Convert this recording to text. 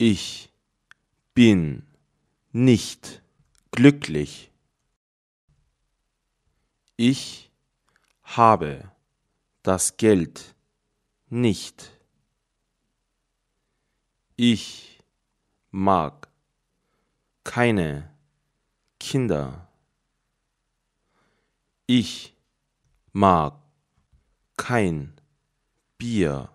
Ich bin nicht glücklich. Ich habe das Geld nicht. Ich mag keine Kinder. Ich mag kein Bier.